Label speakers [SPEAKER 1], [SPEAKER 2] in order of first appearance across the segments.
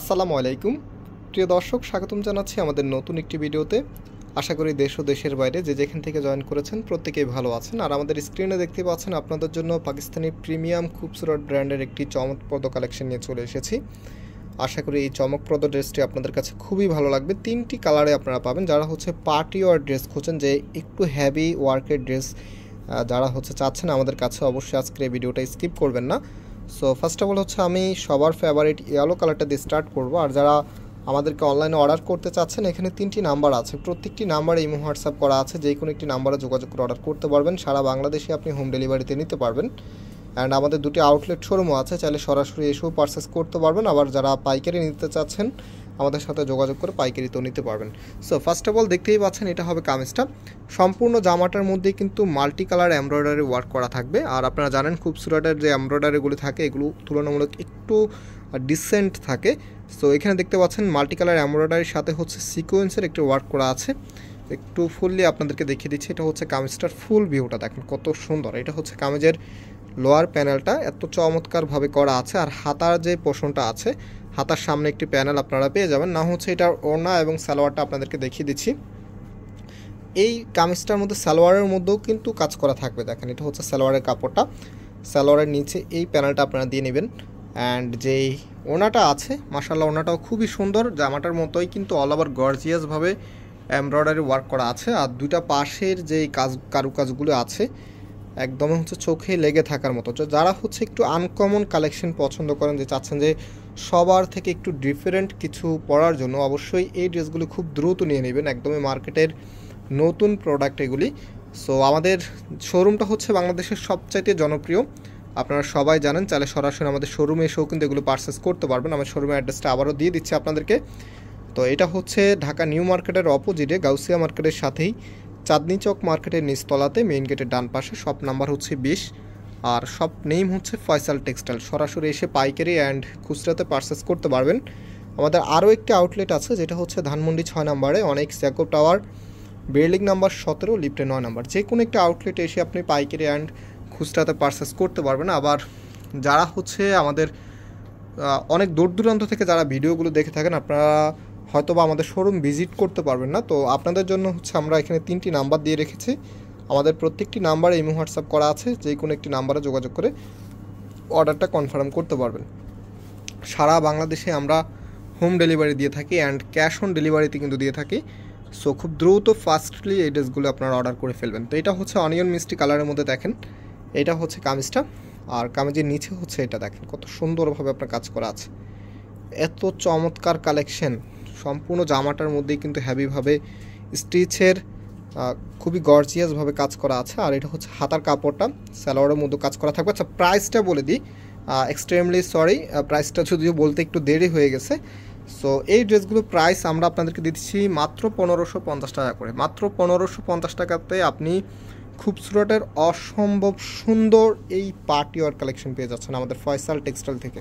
[SPEAKER 1] আসসালামু আলাইকুম প্রিয় দর্শক স্বাগতম জানাচ্ছি আমাদের নতুন একটি ভিডিওতে আশা করি দেশ ও দেশের বাইরে যে যেখান থেকে জয়েন করেছেন প্রত্যেকেই ভালো আছেন আর আমাদের স্ক্রিনে দেখতে পাচ্ছেন আপনাদের জন্য পাকিস্তানি প্রিমিয়াম খুবসুরত ব্র্যান্ডের একটি চমকপ্রদ কালেকশন নিয়ে চলে এসেছি আশা করি এই চমকপ্রদ ড্রেসটি আপনাদের কাছে খুবই ভালো লাগবে তিনটি কালারে আপনারা পাবেন যারা হচ্ছে পার্টি ওয়ার ড্রেস খুঁজছেন যে একটু হ্যাভি ওয়ার্কের ড্রেস যারা হচ্ছে চাচ্ছেন আমাদের কাছে অবশ্যই আজকের এই ভিডিওটা স্কিপ করবেন না সো ফার্স্ট অফ অল হচ্ছে আমি সবার ফেভারিট ইয়েলো কালারটা দিয়ে স্টার্ট করব আর যারা আমাদেরকে অনলাইনে অর্ডার করতে চাচ্ছেন এখানে তিনটি নাম্বার আছে প্রত্যেকটি নাম্বারে ইমো হোয়াটসঅ্যাপ করা আছে যে কোনো একটি নাম্বারে যোগাযোগ করে অর্ডার করতে পারবেন সারা বাংলাদেশে আপনি হোম ডেলিভারিতে নিতে পারবেন অ্যান্ড আমাদের দুটি আউটলেট শোরুমও আছে চাইলে সরাসরি এসেও পারচেস করতে পারবেন আবার যারা পাইকারি নিতে চাচ্ছেন আমাদের সাথে যোগাযোগ করে পাইকারি তো নিতে পারবেন সো ফার্স্ট অফ অল দেখতেই পাচ্ছেন এটা হবে কামিজটা সম্পূর্ণ জামাটার মধ্যে কিন্তু মাল্টি কালার এমব্রয়ডারি ওয়ার্ক করা থাকবে আর আপনারা জানেন খুব যে এমব্রয়ডারিগুলি থাকে এগুলো তুলনামূলক একটু ডিসেন্ট থাকে সো এখানে দেখতে পাচ্ছেন মাল্টি কালার এমব্রয়ডারির সাথে হচ্ছে সিকোয়েন্সের একটি ওয়ার্ক করা আছে একটু ফুললি আপনাদেরকে দেখিয়ে দিচ্ছি এটা হচ্ছে কামিজটার ফুল ভিউটা দেখেন কত সুন্দর এটা হচ্ছে কামিজের লোয়ার প্যানেলটা এত চমৎকারভাবে করা আছে আর হাতার যে পোষণটা আছে হাতার সামনে একটি প্যানেল আপনারা পেয়ে যাবেন না হচ্ছে এটার ওড়না এবং সালোয়ারটা আপনাদেরকে দেখিয়ে দিচ্ছি এই কামিজটার মধ্যে সালোয়ারের মধ্যেও কিন্তু কাজ করা থাকবে দেখেন এটা হচ্ছে সালোয়ারের কাপড়টা সালোয়ারের নিচে এই প্যানেলটা আপনারা দিয়ে নেবেন অ্যান্ড যেই ওনাটা আছে মাসাল্লাহ ওনাটাও খুবই সুন্দর জামাটার মতোই কিন্তু অল ওভার গর্জিয়াসভাবে এমব্রয়ডারি ওয়ার্ক করা আছে আর দুইটা পাশের যেই কাজ কারুকাজগুলো আছে একদম হচ্ছে চোখে লেগে থাকার মতো যারা হচ্ছে একটু আনকমন কালেকশন পছন্দ করেন যে চাচ্ছেন যে সবার থেকে একটু ডিফারেন্ট কিছু পড়ার জন্য অবশ্যই এই ড্রেসগুলো খুব দ্রুত নিয়ে নেবেন একদমই মার্কেটের নতুন প্রোডাক্ট এগুলি সো আমাদের শোরুমটা হচ্ছে বাংলাদেশের সবচাইতে জনপ্রিয় আপনারা সবাই জানেন চাইলে সরাসরি আমাদের শোরুমে এসেও কিন্তু এগুলো পার্সেস করতে পারবেন আমার শোরুমের অ্যাড্রেসটা আবারও দিয়ে দিচ্ছি আপনাদেরকে তো এটা হচ্ছে ঢাকা নিউ মার্কেটের অপোজিটে গাউসিয়া মার্কেটের সাথেই চাঁদনি চক মার্কেটের নিচতলাতে মেইন গেটের ডান পাশে শপ নাম্বার হচ্ছে বিশ আর শপ নেম হচ্ছে ফয়সাল টেক্সটাইল সরাসরি এসে পাইকারি অ্যান্ড খুচরাতে পারচেস করতে পারবেন আমাদের আরও একটি আউটলেট আছে যেটা হচ্ছে ধানমন্ডি ছয় নম্বরে অনেক জ্যাকো টাওয়ার বিল্ডিং নাম্বার সতেরো লিফটে নয় নাম্বার যে কোনো একটা আউটলেটে এসে আপনি পাইকারি অ্যান্ড খুচরাতে পারচেস করতে পারবেন আবার যারা হচ্ছে আমাদের অনেক দূর দূরান্ত থেকে যারা ভিডিওগুলো দেখে থাকেন আপনারা হয়তো বা আমাদের শোরুম ভিজিট করতে পারবেন না তো আপনাদের জন্য হচ্ছে আমরা এখানে তিনটি নাম্বার দিয়ে রেখেছি আমাদের প্রত্যেকটি নাম্বারে ইমো হোয়াটসঅ্যাপ করা আছে যে কোনো একটি নাম্বারে যোগাযোগ করে অর্ডারটা কনফার্ম করতে পারবেন সারা বাংলাদেশে আমরা হোম ডেলিভারি দিয়ে থাকি অ্যান্ড ক্যাশ অন ডেলিভারিতে কিন্তু দিয়ে থাকি সো খুব দ্রুত ফাস্টলি এই ড্রেসগুলো আপনারা অর্ডার করে ফেলবেন তো এটা হচ্ছে অনিয়ন মিষ্টি কালারের মধ্যে দেখেন এটা হচ্ছে কামিজটা আর কামিজের নিচে হচ্ছে এটা দেখেন কত সুন্দরভাবে আপনার কাজ করা আছে এত চমৎকার কালেকশন সম্পূর্ণ জামাটার মধ্যেই কিন্তু হ্যাভিভাবে স্টিচের খুবই গর্জিয়াসভাবে কাজ করা আছে আর এটা হচ্ছে হাতার কাপড়টা স্যালোয়ারের মধ্যে কাজ করা থাকবে আচ্ছা প্রাইসটা বলে দিই এক্সট্রিমলি সরি প্রাইসটা যদিও বলতে একটু দেরি হয়ে গেছে সো এই ড্রেসগুলো প্রাইস আমরা আপনাদেরকে দিচ্ছি মাত্র পনেরোশো পঞ্চাশ টাকা করে মাত্র পনেরোশো পঞ্চাশ টাকাতে আপনি খুবসুরটের অসম্ভব সুন্দর এই পার্টি ওয়ার কালেকশন পেয়ে যাচ্ছেন আমাদের ফয়সাল টেক্সটাইল থেকে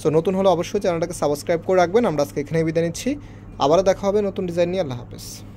[SPEAKER 1] সো নতুন হলে অবশ্যই চ্যানেলটাকে সাবস্ক্রাইব করে রাখবেন আমরা আজকে এখানেই বিদায় নিচ্ছি আবারও দেখা হবে নতুন ডিজাইন নিয়ে আল্লাহ হাফেজ